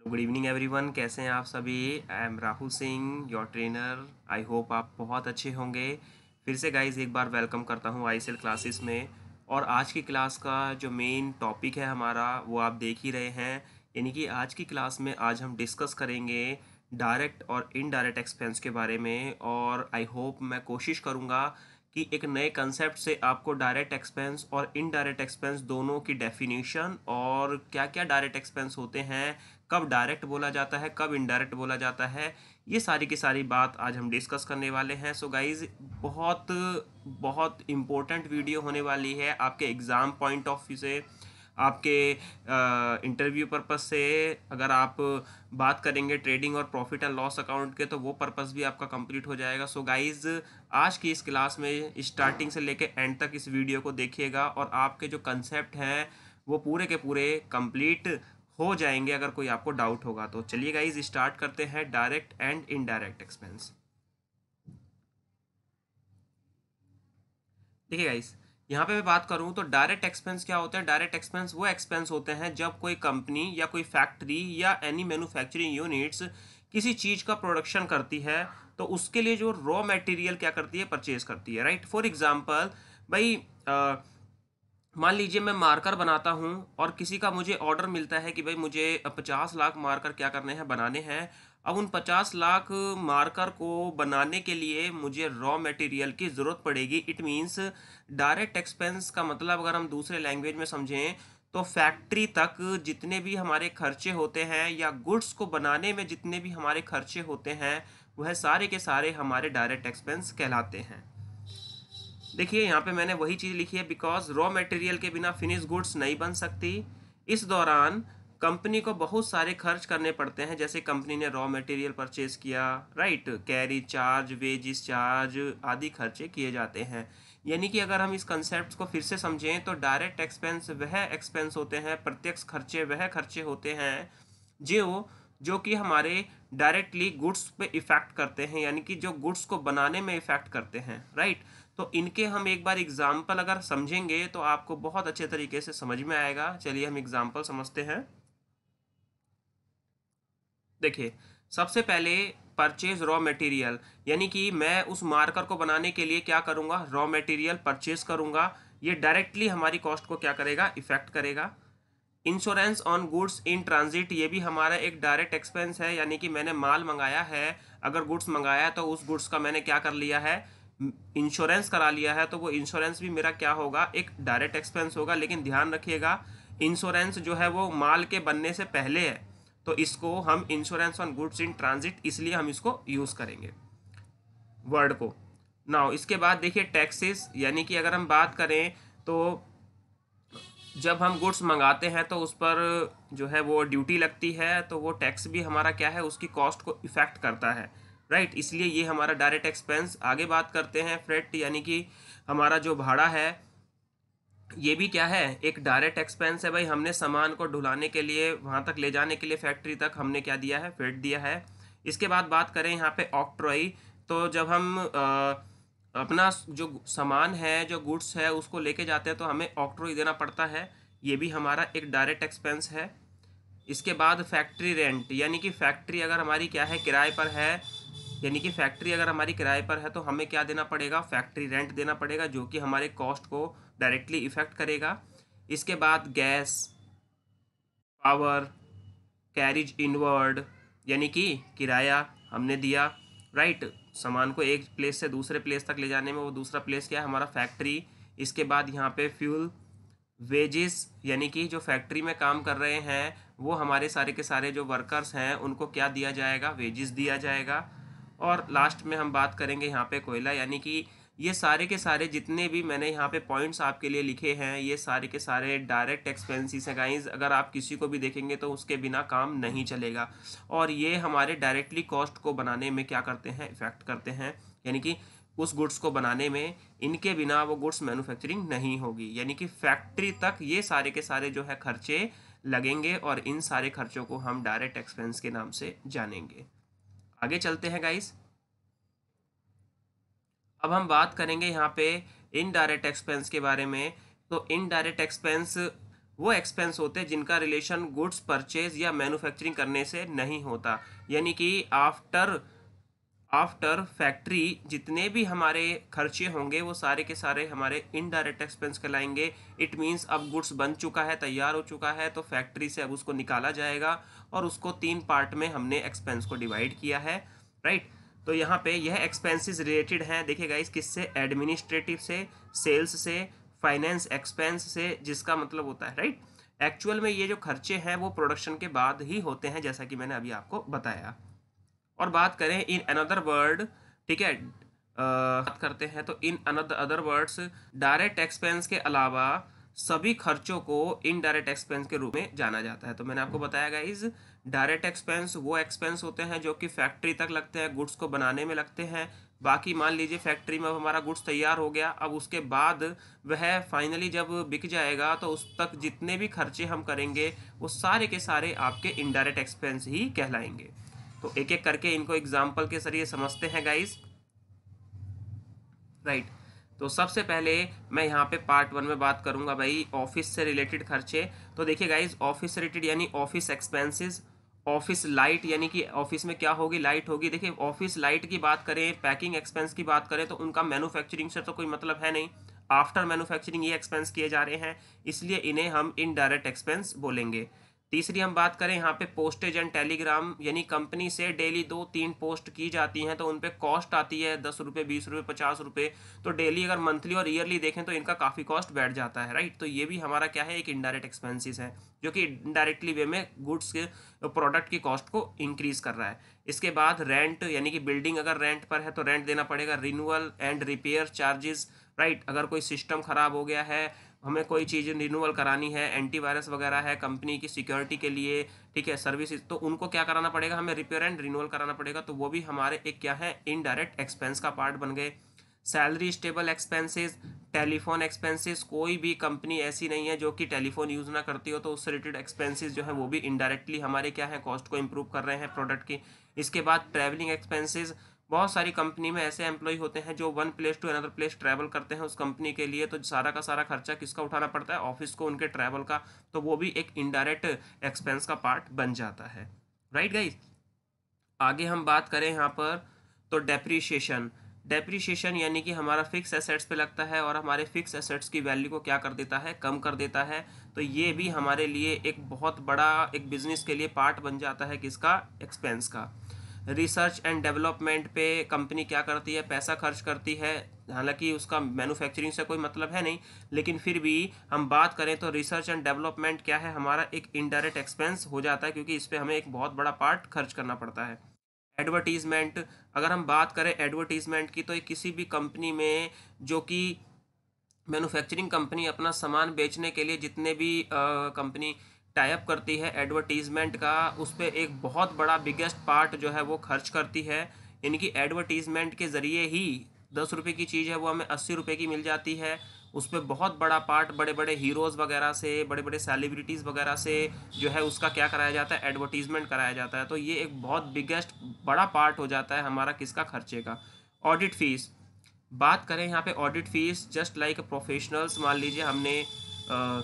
Hello good evening everyone कैसे हैं आप सभी I am Rahul Singh your trainer I hope आप बहुत अच्छे होंगे फिर से गाइज एक बार वेलकम करता हूँ आई क्लासेस में और आज की क्लास का जो मेन टॉपिक है हमारा वो आप देख ही रहे हैं यानी कि आज की क्लास में आज हम डिस्कस करेंगे डायरेक्ट और इनडायरेक्ट एक्सपेंस के बारे में और आई होप मैं कोशिश करूँगा कि एक नए कंसेप्ट से आपको डायरेक्ट एक्सपेंस और इनडायरेक्ट एक्सपेंस दोनों की डेफिनेशन और क्या क्या डायरेक्ट एक्सपेंस होते हैं कब डायरेक्ट बोला जाता है कब इनडायरेक्ट बोला जाता है ये सारी की सारी बात आज हम डिस्कस करने वाले हैं सो so गाइज बहुत बहुत इम्पोर्टेंट वीडियो होने वाली है आपके एग्ज़ाम पॉइंट ऑफ व्यू से आपके इंटरव्यू पर्पज़ से अगर आप बात करेंगे ट्रेडिंग और प्रॉफिट एंड लॉस अकाउंट के तो वो पर्पज़ भी आपका कंप्लीट हो जाएगा सो so गाइज़ आज की इस क्लास में स्टार्टिंग से लेके एंड तक इस वीडियो को देखिएगा और आपके जो कंसेप्ट हैं वो पूरे के पूरे कंप्लीट हो जाएंगे अगर कोई आपको डाउट होगा तो चलिए गाइज स्टार्ट करते हैं डायरेक्ट एंड इनडायरेक्ट एक्सपेंस देखिए गाइज़ यहाँ पे मैं बात करूँ तो डायरेक्ट एक्सपेंस क्या होते हैं डायरेक्ट एक्सपेंस वो एक्सपेंस होते हैं जब कोई कंपनी या कोई फैक्ट्री या एनी मैन्युफैक्चरिंग यूनिट्स किसी चीज़ का प्रोडक्शन करती है तो उसके लिए जो रॉ मटेरियल क्या करती है परचेज करती है राइट फॉर एग्जांपल भाई मान लीजिए मैं मार्कर बनाता हूँ और किसी का मुझे ऑर्डर मिलता है कि भाई मुझे पचास लाख मार्कर क्या करने हैं बनाने हैं अब उन पचास लाख मार्कर को बनाने के लिए मुझे रॉ मटेरियल की ज़रूरत पड़ेगी इट मीन्स डायरेक्ट एक्सपेंस का मतलब अगर हम दूसरे लैंग्वेज में समझें तो फैक्ट्री तक जितने भी हमारे खर्चे होते हैं या गुड्स को बनाने में जितने भी हमारे खर्चे होते हैं वह सारे के सारे हमारे डायरेक्ट एक्सपेंस कहलाते हैं देखिए यहाँ पे मैंने वही चीज़ लिखी है बिकॉज रॉ मटेरियल के बिना फिनिश गुड्स नहीं बन सकती इस दौरान कंपनी को बहुत सारे खर्च करने पड़ते हैं जैसे कंपनी ने रॉ मटेरियल परचेज किया right carry charge wages charge आदि खर्चे किए जाते हैं यानी कि अगर हम इस कंसेप्ट को फिर से समझें तो डायरेक्ट एक्सपेंस वह एक्सपेंस होते हैं प्रत्यक्ष खर्चे वह खर्चे होते हैं जो जो कि हमारे डायरेक्टली गुड्स पे इफ़ेक्ट करते हैं यानी कि जो गुड्स को बनाने में इफ़ेक्ट करते हैं राइट तो इनके हम एक बार एग्ज़ाम्पल अगर समझेंगे तो आपको बहुत अच्छे तरीके से समझ में आएगा चलिए हम एग्ज़ाम्पल समझते हैं देखिए सबसे पहले परचेज रॉ मटेरियल यानी कि मैं उस मार्कर को बनाने के लिए क्या करूँगा रॉ मटेरियल परचेज करूँगा ये डायरेक्टली हमारी कॉस्ट को क्या करेगा इफेक्ट करेगा insurance on goods in transit ये भी हमारा एक डायरेक्ट एक्सपेंस है यानी कि मैंने माल मंगाया है अगर गुड्स मंगाया है तो उस गुड्स का मैंने क्या कर लिया है इंश्योरेंस करा लिया है तो वो इंश्योरेंस भी मेरा क्या होगा एक डायरेक्ट एक्सपेंस होगा लेकिन ध्यान रखिएगा इंश्योरेंस जो है वो माल के बनने से पहले है तो इसको हम insurance on goods in transit इसलिए हम इसको यूज़ करेंगे वर्ड को नाउ इसके बाद देखिए टैक्सेस यानी कि अगर हम बात करें तो जब हम गुड्स मंगाते हैं तो उस पर जो है वो ड्यूटी लगती है तो वो टैक्स भी हमारा क्या है उसकी कॉस्ट को इफ़ेक्ट करता है राइट right? इसलिए ये हमारा डायरेक्ट एक्सपेंस आगे बात करते हैं फ्रेट यानी कि हमारा जो भाड़ा है ये भी क्या है एक डायरेक्ट एक्सपेंस है भाई हमने सामान को ढुलाने के लिए वहाँ तक ले जाने के लिए फैक्ट्री तक हमने क्या दिया है फेट दिया है इसके बाद बात करें यहाँ पे ऑक्ट्रॉई तो जब हम आ, अपना जो सामान है जो गुड्स है उसको लेके जाते हैं तो हमें ऑक्ट्रॉई देना पड़ता है ये भी हमारा एक डायरेक्ट एक्सपेंस है इसके बाद फैक्ट्री रेंट यानी कि फैक्ट्री अगर हमारी क्या है किराए पर है यानी कि फैक्ट्री अगर हमारी किराए पर है तो हमें क्या देना पड़ेगा फैक्ट्री रेंट देना पड़ेगा जो कि हमारे कॉस्ट को डायरेक्टली इफ़ेक्ट करेगा इसके बाद गैस पावर कैरिज इनवर्ड यानी कि किराया हमने दिया राइट सामान को एक प्लेस से दूसरे प्लेस तक ले जाने में वो दूसरा प्लेस क्या है हमारा फैक्ट्री इसके बाद यहाँ पे फ्यूल वेजेस यानी कि जो फैक्ट्री में काम कर रहे हैं वो हमारे सारे के सारे जो वर्कर्स हैं उनको क्या दिया जाएगा वेजेस दिया जाएगा और लास्ट में हम बात करेंगे यहाँ पे कोयला यानी कि ये सारे के सारे जितने भी मैंने यहाँ पे पॉइंट्स आपके लिए लिखे हैं ये सारे के सारे डायरेक्ट एक्सपेंसिस हैं गाइज अगर आप किसी को भी देखेंगे तो उसके बिना काम नहीं चलेगा और ये हमारे डायरेक्टली कॉस्ट को बनाने में क्या करते हैं इफेक्ट करते हैं यानी कि उस गुड्स को बनाने में इनके बिना वो गुड्स मैनुफैक्चरिंग नहीं होगी यानी कि फैक्ट्री तक ये सारे के सारे जो है खर्चे लगेंगे और इन सारे खर्चों को हम डायरेक्ट एक्सपेंस के नाम से जानेंगे आगे चलते हैं गाइज़ अब हम बात करेंगे यहाँ पे इनडायरेक्ट एक्सपेंस के बारे में तो इनडायरेक्ट एक्सपेंस वो एक्सपेंस होते हैं जिनका रिलेशन गुड्स परचेज या मैन्युफैक्चरिंग करने से नहीं होता यानी कि आफ्टर आफ्टर फैक्ट्री जितने भी हमारे खर्चे होंगे वो सारे के सारे हमारे इनडायरेक्ट एक्सपेंस कहलाएंगे इट मींस अब गुड्स बन चुका है तैयार हो चुका है तो फैक्ट्री से अब उसको निकाला जाएगा और उसको तीन पार्ट में हमने एक्सपेंस को डिवाइड किया है राइट right? तो यहाँ पे यह एक्सपेंसेस रिलेटेड हैं देखिए इस किससे एडमिनिस्ट्रेटिव से सेल्स से फाइनेंस एक्सपेंस से जिसका मतलब होता है राइट एक्चुअल में ये जो खर्चे हैं वो प्रोडक्शन के बाद ही होते हैं जैसा कि मैंने अभी आपको बताया और बात करें इन अनदर वर्ड ठीक है बात करते हैं तो in another other words direct expense के अलावा सभी खर्चों को इनडायरेक्ट एक्सपेंस के रूप में जाना जाता है तो मैंने आपको बताया गाइज डायरेक्ट एक्सपेंस वो एक्सपेंस होते हैं जो कि फैक्ट्री तक लगते हैं गुड्स को बनाने में लगते हैं बाकी मान लीजिए फैक्ट्री में अब हमारा गुड्स तैयार हो गया अब उसके बाद वह फाइनली जब बिक जाएगा तो उस तक जितने भी खर्चे हम करेंगे वो सारे के सारे आपके इनडायरेक्ट एक्सपेंस ही कहलाएंगे तो एक एक करके इनको एग्जाम्पल के जरिए समझते हैं गाइज राइट right. तो सबसे पहले मैं यहाँ पे पार्ट वन में बात करूँगा भाई ऑफिस से रिलेटेड खर्चे तो देखिए गाइज ऑफिस से रिलेटेड यानी ऑफिस एक्सपेंसेस ऑफिस लाइट यानी कि ऑफिस में क्या होगी लाइट होगी देखिए ऑफिस लाइट की बात करें पैकिंग एक्सपेंस की बात करें तो उनका मैन्युफैक्चरिंग से तो कोई मतलब है नहीं आफ्टर मैन्युफैक्चरिंग ये एक्सपेंस किए जा रहे हैं इसलिए इन्हें हम इनडायरेक्ट एक्सपेंस बोलेंगे तीसरी हम बात करें यहाँ पे पोस्टेज एंड टेलीग्राम यानी कंपनी से डेली दो तीन पोस्ट की जाती हैं तो उन पर कॉस्ट आती है दस रुपये बीस रुपये पचास रुपये तो डेली अगर मंथली और ईयरली देखें तो इनका काफ़ी कॉस्ट बैठ जाता है राइट तो ये भी हमारा क्या है एक इनडायरेक्ट एक्सपेंसिस है जो कि डायरेक्टली वे में गुड्स के प्रोडक्ट की कॉस्ट को इंक्रीज़ कर रहा है इसके बाद रेंट यानी कि बिल्डिंग अगर रेंट पर है तो रेंट देना पड़ेगा renewal and repair charges right अगर कोई सिस्टम ख़राब हो गया है हमें कोई चीज़ रिन्यूअल करानी है एंटीवायरस वगैरह है कंपनी की सिक्योरिटी के लिए ठीक है सर्विस तो उनको क्या कराना पड़ेगा हमें रिपेयर एंड रिन्यूअल कराना पड़ेगा तो वो भी हमारे एक क्या है इनडायरेक्ट एक्सपेंस का पार्ट बन गए salary stable expenses telephone expenses कोई भी कंपनी ऐसी नहीं है जो कि टेलीफोन यूज़ ना करती हो तो उससे रिलेटेड एक्सपेंसेस जो है वो भी इनडायरेक्टली हमारे क्या है कॉस्ट को इम्प्रूव कर रहे हैं प्रोडक्ट की इसके बाद ट्रैवलिंग एक्सपेंसेस बहुत सारी कंपनी में ऐसे एम्प्लॉय होते हैं जो one place to another place travel करते हैं उस कंपनी के लिए तो सारा का सारा खर्चा किसका उठाना पड़ता है ऑफिस को उनके ट्रैवल का तो वो भी एक इनडायरेक्ट एक्सपेंस का पार्ट बन जाता है राइट गाइज आगे हम बात करें यहाँ पर तो डेप्रीशिएशन डेप्रीशिएशन यानी कि हमारा फिक्स एसेट्स पे लगता है और हमारे फिक्स एसेट्स की वैल्यू को क्या कर देता है कम कर देता है तो ये भी हमारे लिए एक बहुत बड़ा एक बिजनेस के लिए पार्ट बन जाता है किसका एक्सपेंस का रिसर्च एंड डेवलपमेंट पे कंपनी क्या करती है पैसा खर्च करती है हालांकि उसका मैन्युफैक्चरिंग से कोई मतलब है नहीं लेकिन फिर भी हम बात करें तो रिसर्च एंड डेवलपमेंट क्या है हमारा एक इनडायरेक्ट एक्सपेंस हो जाता है क्योंकि इस पर हमें एक बहुत बड़ा पार्ट खर्च करना पड़ता है एडवर्टीज़मेंट अगर हम बात करें एडवर्टीज़मेंट की तो किसी भी कंपनी में जो कि मैन्युफैक्चरिंग कंपनी अपना सामान बेचने के लिए जितने भी कंपनी uh, टाइप करती है एडवर्टीज़मेंट का उस पर एक बहुत बड़ा बिगेस्ट पार्ट जो है वो खर्च करती है इनकी एडवर्टीज़मेंट के ज़रिए ही दस रुपये की चीज़ है वो हमें अस्सी रुपये की मिल जाती है उस पर बहुत बड़ा पार्ट बड़े बड़े हीरोज़ वगैरह से बड़े बड़े सेलिब्रिटीज़ वगैरह से जो है उसका क्या कराया जाता है एडवर्टीज़मेंट कराया जाता है तो ये एक बहुत बिगेस्ट बड़ा पार्ट हो जाता है हमारा किसका खर्चे का ऑडिट फ़ीस बात करें यहाँ पे audit fees just like professionals मान लीजिए हमने आ,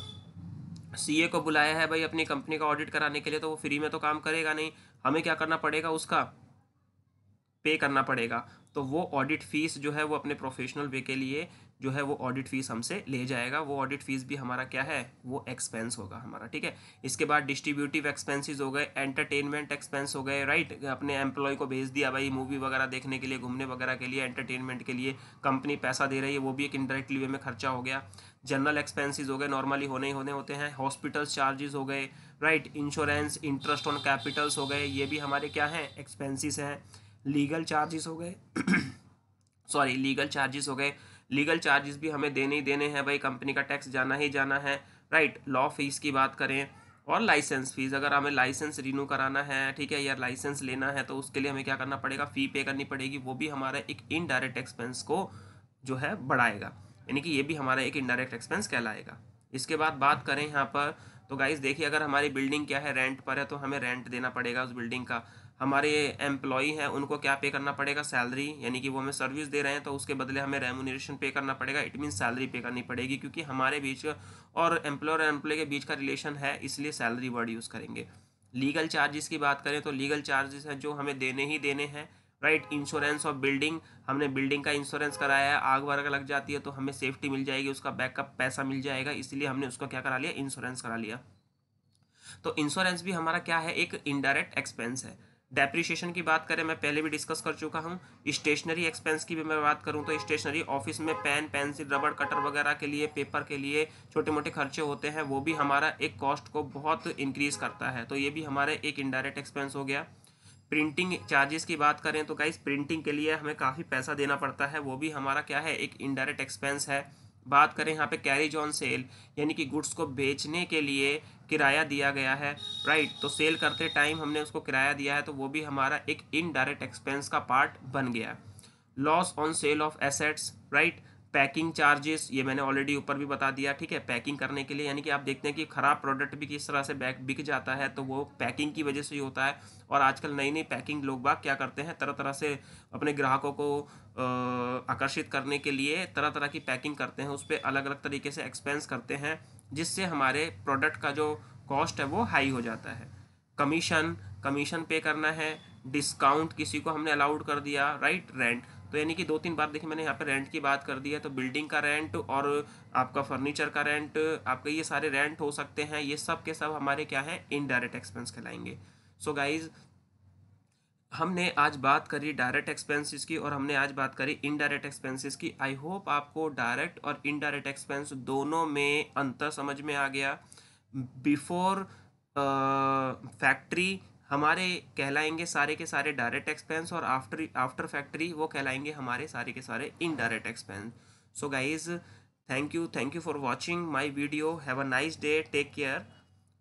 सीए को बुलाया है भाई अपनी कंपनी का ऑडिट कराने के लिए तो वो फ्री में तो काम करेगा नहीं हमें क्या करना पड़ेगा उसका पे करना पड़ेगा तो वो ऑडिट फीस जो है वो अपने प्रोफेशनल वे के लिए जो है वो ऑडिट फीस हमसे ले जाएगा वो ऑडिट फीस भी हमारा क्या है वो एक्सपेंस होगा हमारा ठीक है इसके बाद डिस्ट्रीब्यूटिव एक्सपेंसेस हो गए एंटरटेनमेंट एक्सपेंस हो गए राइट अपने एम्प्लॉय को भेज दिया भाई मूवी वगैरह देखने के लिए घूमने वगैरह के लिए एंटरटेनमेंट के लिए कंपनी पैसा दे रही है वो भी एक इंडायरेक्टली वे में खर्चा हो गया जनरल एक्सपेंसिस हो गए नॉर्मली होने ही होने होते हैं हॉस्पिटल चार्जेस हो गए right insurance interest on capitals हो गए ये भी हमारे क्या हैं एक्सपेंसिस हैं लीगल चार्जेस हो गए सॉरी लीगल चार्जेस हो गए लीगल चार्जेस भी हमें देने ही देने हैं भाई कंपनी का टैक्स जाना ही जाना है राइट लॉ फीस की बात करें और लाइसेंस फीस अगर हमें लाइसेंस रिन्यू कराना है ठीक है या लाइसेंस लेना है तो उसके लिए हमें क्या करना पड़ेगा फ़ी पे करनी पड़ेगी वो भी हमारा एक इनडायरेक्ट एक्सपेंस को जो है बढ़ाएगा यानी कि ये भी हमारा एक इनडायरेक्ट एक्सपेंस कहलाएगा इसके बाद बात करें यहाँ पर तो गाइज़ देखिए अगर हमारी बिल्डिंग क्या है रेंट पर है तो हमें रेंट देना पड़ेगा उस बिल्डिंग का हमारे एम्प्लॉई हैं उनको क्या पे करना पड़ेगा सैलरी यानी कि वो हमें सर्विस दे रहे हैं तो उसके बदले हमें रेमोनेशन पे करना पड़ेगा इट मीन सैलरी पे करनी पड़ेगी क्योंकि हमारे बीच और एम्प्लॉयर और एम्प्लॉय के बीच का रिलेशन है इसलिए सैलरी वर्ड यूज़ करेंगे लीगल चार्जेस की बात करें तो लीगल चार्जेस हैं जो हमें देने ही देने हैं राइट इंश्योरेंस ऑफ बिल्डिंग हमने बिल्डिंग का इंश्योरेंस कराया है आग वगैरह लग जाती है तो हमें सेफ्टी मिल जाएगी उसका बैकअप पैसा मिल जाएगा इसलिए हमने उसका क्या करा लिया इंश्योरेंस करा लिया तो इंश्योरेंस भी हमारा क्या है एक इनडायरेक्ट एक्सपेंस है डेप्रिशिएशन की बात करें मैं पहले भी डिस्कस कर चुका हूँ स्टेशनरी एक्सपेंस की भी मैं बात करूँ तो स्टेशनरी ऑफिस में पेन पेंसिल रबड़ कटर वगैरह के लिए पेपर के लिए छोटे मोटे खर्चे होते हैं वो भी हमारा एक कॉस्ट को बहुत इंक्रीज़ करता है तो ये भी हमारे एक इनडायरेक्ट एक्सपेंस हो गया प्रिंटिंग चार्जेस की बात करें तो गाइस प्रिंटिंग के लिए हमें काफ़ी पैसा देना पड़ता है वो भी हमारा क्या है एक इनडायरेक्ट एक्सपेंस है बात करें यहाँ पे कैरिज ऑन सेल यानी कि गुड्स को बेचने के लिए किराया दिया गया है राइट तो सेल करते टाइम हमने उसको किराया दिया है तो वो भी हमारा एक इनडायरेक्ट एक्सपेंस का पार्ट बन गया loss on sale of assets right packing charges ये मैंने ऑलरेडी ऊपर भी बता दिया ठीक है पैकिंग करने के लिए यानी कि आप देखते हैं कि ख़राब प्रोडक्ट भी किस तरह से बैक बिक जाता है तो वो पैकिंग की वजह से ही होता है और आजकल नई नई पैकिंग लोग बाग क्या करते हैं तरह तरह से अपने ग्राहकों को आकर्षित करने के लिए तरह तरह की पैकिंग करते हैं उस पर अलग अलग तरीके से एक्सपेंस करते हैं जिससे हमारे प्रोडक्ट का जो कॉस्ट है वो हाई हो जाता है कमीशन कमीशन पे करना है डिस्काउंट किसी को हमने अलाउड कर दिया राइट रेंट तो यानी कि दो तीन बार देखिए मैंने यहाँ पे रेंट की बात कर दी है तो बिल्डिंग का रेंट और आपका फर्नीचर का रेंट आपके ये सारे रेंट हो सकते हैं ये सब के सब हमारे क्या है इनडायरेक्ट एक्सपेंस कहलाएंगे सो गाइज़ हमने आज बात करी डायरेक्ट एक्सपेंसेस की और हमने आज बात करी इनडायरेक्ट एक्सपेंसेस की आई होप आपको डायरेक्ट और इनडायरेक्ट एक्सपेंस दोनों में अंतर समझ में आ गया बिफोर फैक्ट्री uh, हमारे कहलाएंगे सारे के सारे डायरेक्ट एक्सपेंस और आफ्टर आफ्टर फैक्ट्री वो कहलाएंगे हमारे सारे के सारे indirect expense so guys thank you thank you for watching my video have a nice day take care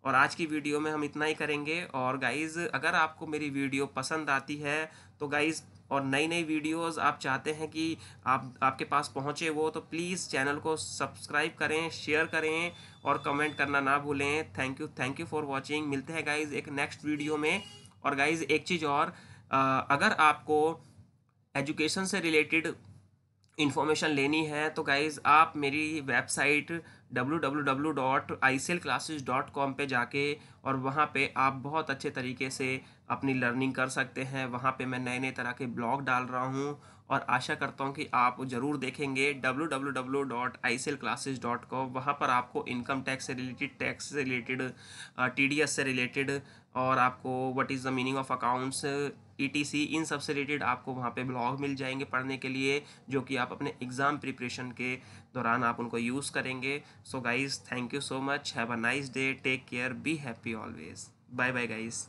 और आज की वीडियो में हम इतना ही करेंगे और गाइज़ अगर आपको मेरी वीडियो पसंद आती है तो गाइज़ और नई नई वीडियोस आप चाहते हैं कि आप आपके पास पहुंचे वो तो प्लीज़ चैनल को सब्सक्राइब करें शेयर करें और कमेंट करना ना भूलें thank you thank you for watching मिलते हैं गाइज़ एक नेक्स्ट वीडियो में और गाइज़ एक चीज़ और अगर आपको एजुकेशन से रिलेटेड इन्फॉर्मेशन लेनी है तो गाइज़ आप मेरी वेबसाइट कॉम पे जाके और वहाँ पे आप बहुत अच्छे तरीके से अपनी लर्निंग कर सकते हैं वहाँ पे मैं नए नए तरह के ब्लॉग डाल रहा हूँ और आशा करता हूँ कि आप ज़रूर देखेंगे कॉम वहाँ पर आपको इनकम टैक्स से रिलेटेड टैक्स से रिलेटेड टी से रिलेटेड और आपको what is the meaning of accounts ई इन सब से रिलेटेड आपको वहाँ पे ब्लॉग मिल जाएंगे पढ़ने के लिए जो कि आप अपने एग्ज़ाम प्रिपरेशन के दौरान आप उनको यूज़ करेंगे so guys thank you so much have a nice day take care be happy always bye bye guys